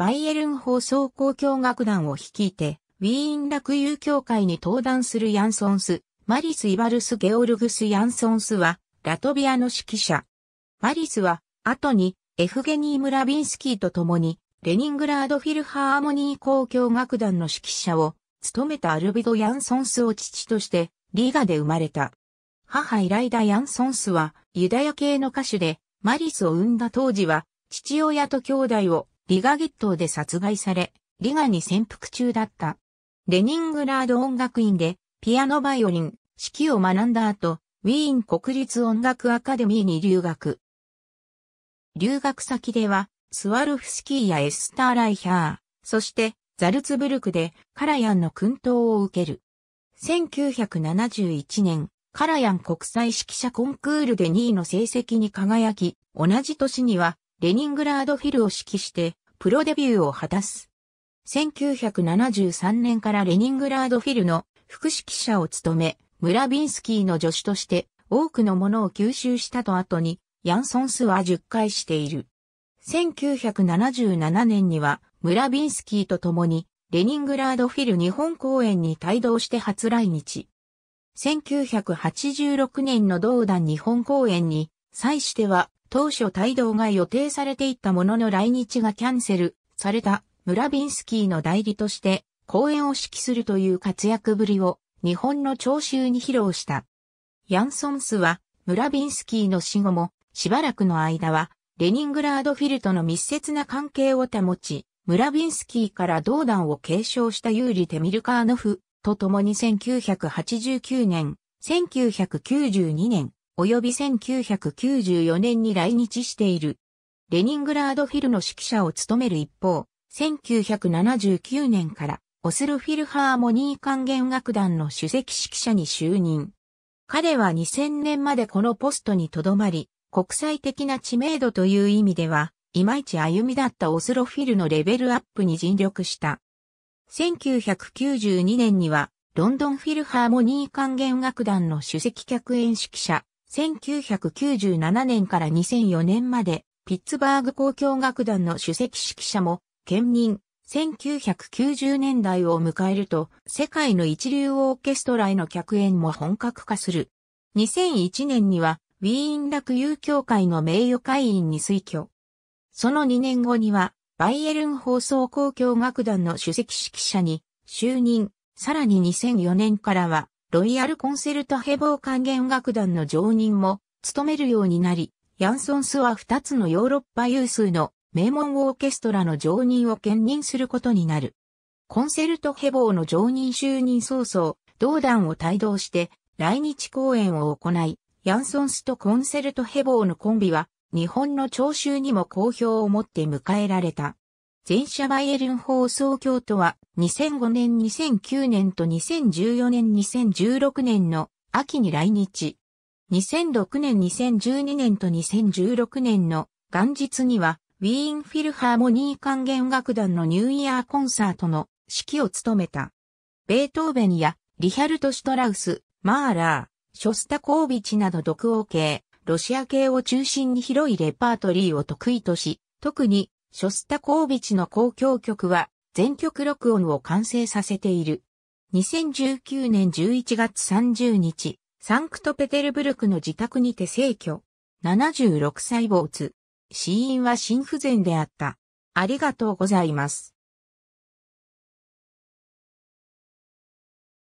バイエルン放送交響楽団を率いて、ウィーン楽友協会に登壇するヤンソンス、マリス・イバルス・ゲオルグス・ヤンソンスは、ラトビアの指揮者。マリスは、後に、エフゲニー・ムラビンスキーと共に、レニングラード・フィルハーモニー交響楽団の指揮者を、務めたアルビド・ヤンソンスを父として、リーガで生まれた。母イライダ・ヤンソンスは、ユダヤ系の歌手で、マリスを生んだ当時は、父親と兄弟をリガ月頭で殺害され、リガに潜伏中だった。レニングラード音楽院でピアノバイオリン、指揮を学んだ後、ウィーン国立音楽アカデミーに留学。留学先では、スワルフスキーやエスター・ライヒャー、そしてザルツブルクでカラヤンの訓導を受ける。1971年、カラヤン国際指揮者コンクールで2位の成績に輝き、同じ年にはレニングラードフィルを指揮してプロデビューを果たす。1973年からレニングラードフィルの副指揮者を務め、ムラビンスキーの助手として多くのものを吸収したと後に、ヤンソンスは10回している。1977年には、ムラビンスキーと共に、レニングラードフィル日本公演に帯同して初来日。1986年の同団日本公演に、際しては、当初帯同が予定されていたものの来日がキャンセルされたムラビンスキーの代理として公演を指揮するという活躍ぶりを日本の聴衆に披露した。ヤンソンスはムラビンスキーの死後もしばらくの間はレニングラードフィルとの密接な関係を保ち、ムラビンスキーから同団を継承したユーリ・テミルカーノフと共に1989年、1992年、及び1994年に来日している。レニングラードフィルの指揮者を務める一方、1979年からオスロフィルハーモニー管弦楽団の首席指揮者に就任。彼は2000年までこのポストに留まり、国際的な知名度という意味では、いまいち歩みだったオスロフィルのレベルアップに尽力した。1992年には、ロンドンフィルハーモニー管弦楽団の首席客演指揮者、1997年から2004年まで、ピッツバーグ交響楽団の主席指揮者も、兼任、1990年代を迎えると、世界の一流オーケストラへの客演も本格化する。2001年には、ウィーン楽友協会の名誉会員に推挙。その2年後には、バイエルン放送交響楽団の主席指揮者に就任、さらに2004年からは、ロイヤルコンセルトヘボー管弦楽団の常任も務めるようになり、ヤンソンスは2つのヨーロッパ有数の名門オーケストラの常任を兼任することになる。コンセルトヘボーの常任就任早々、同団を帯同して来日公演を行い、ヤンソンスとコンセルトヘボーのコンビは日本の聴衆にも好評を持って迎えられた。全社バイエルン放送協とは、2005年、2009年と2014年、2016年の秋に来日。2006年、2012年と2016年の元日には、ウィーンフィルハーモニー管弦楽団のニューイヤーコンサートの指揮を務めた。ベートーベンやリヒャルト・シュトラウス、マーラー、ショスタコービチなど独王系、ロシア系を中心に広いレパートリーを得意とし、特にショスタコービチの公共曲は全曲録音を完成させている。2019年11月30日、サンクトペテルブルクの自宅にて逝去。76歳没。死因は心不全であった。ありがとうございます。